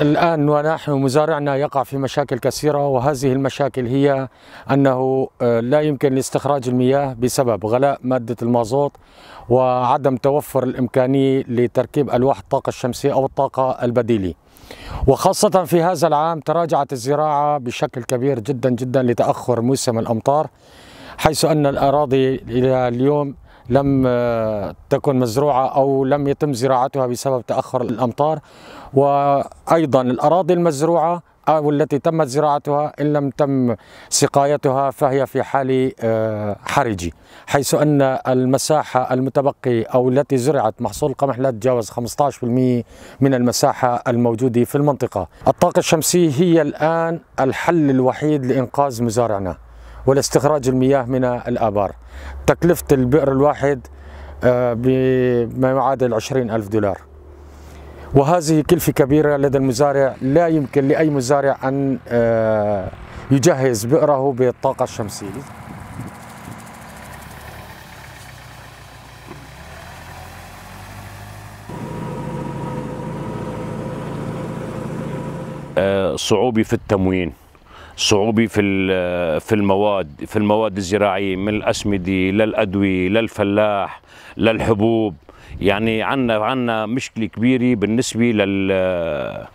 الآن ونحن مزارعنا يقع في مشاكل كثيرة وهذه المشاكل هي أنه آه، لا يمكن لاستخراج المياه بسبب غلاء مادة المازوت وعدم توفر الإمكانية لتركيب ألواح الطاقة الشمسية أو الطاقة البديلة وخاصة في هذا العام تراجعت الزراعة بشكل كبير جدا جدا لتأخر موسم الأمطار حيث أن الأراضي إلى اليوم لم آه، تكن مزروعة أو لم يتم زراعتها بسبب تأخر الأمطار وأيضا الأراضي المزروعة أو التي تمت زراعتها إن لم تم سقايتها فهي في حال آه، حرجي حيث أن المساحة المتبقي أو التي زرعت محصول القمح لا تتجاوز 15% من المساحة الموجودة في المنطقة الطاقة الشمسية هي الآن الحل الوحيد لإنقاذ مزارعنا والاستخراج المياه من الآبار تكلفة البئر الواحد آه، بما يعادل 20 ألف دولار وهذه كلفة كبيرة لدى المزارع لا يمكن لأي مزارع أن آه، يجهز بئره بالطاقة الشمسية آه، صعوبة في التموين صعوبه في في المواد في المواد الزراعيه من الاسمده للادويه للفلاح للحبوب يعني عندنا عندنا مشكله كبيره بالنسبه لل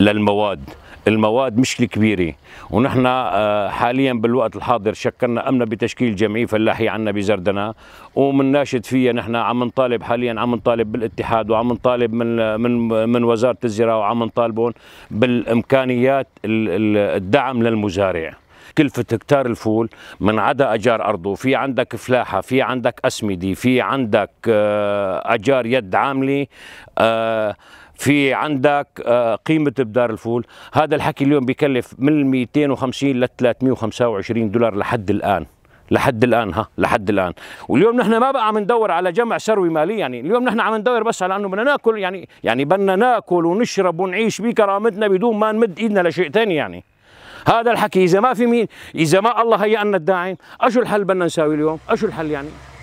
للمواد المواد مشكله كبيره ونحن آه، حاليا بالوقت الحاضر شكلنا امنا بتشكيل جمعيه فلاحي عنا بزردنا ومنناشد فيها نحن عم نطالب حاليا عم نطالب بالاتحاد وعم نطالب من من من وزاره الزراعه وعم نطالبهم بالامكانيات الدعم للمزارع كلفة هكتار الفول من عدا أجار أرضه في عندك فلاحة في عندك أسمدة في عندك آه، أجار يد عاملة أه في عندك آه، قيمة بدار الفول هذا الحكي اليوم بيكلف من 250 ل 325 دولار لحد الآن لحد الان ها لحد الان واليوم نحن ما بقى عم ندور على جمع سروي مالي يعني اليوم نحن عم ندور بس على انه بدنا ناكل يعني يعني بدنا ناكل ونشرب ونعيش بكرامتنا بدون ما نمد ايدنا لشيء ثاني يعني هذا الحكي اذا ما في مين اذا ما الله هيئنا الداعم اشو الحل بدنا نساوي اليوم اشو الحل يعني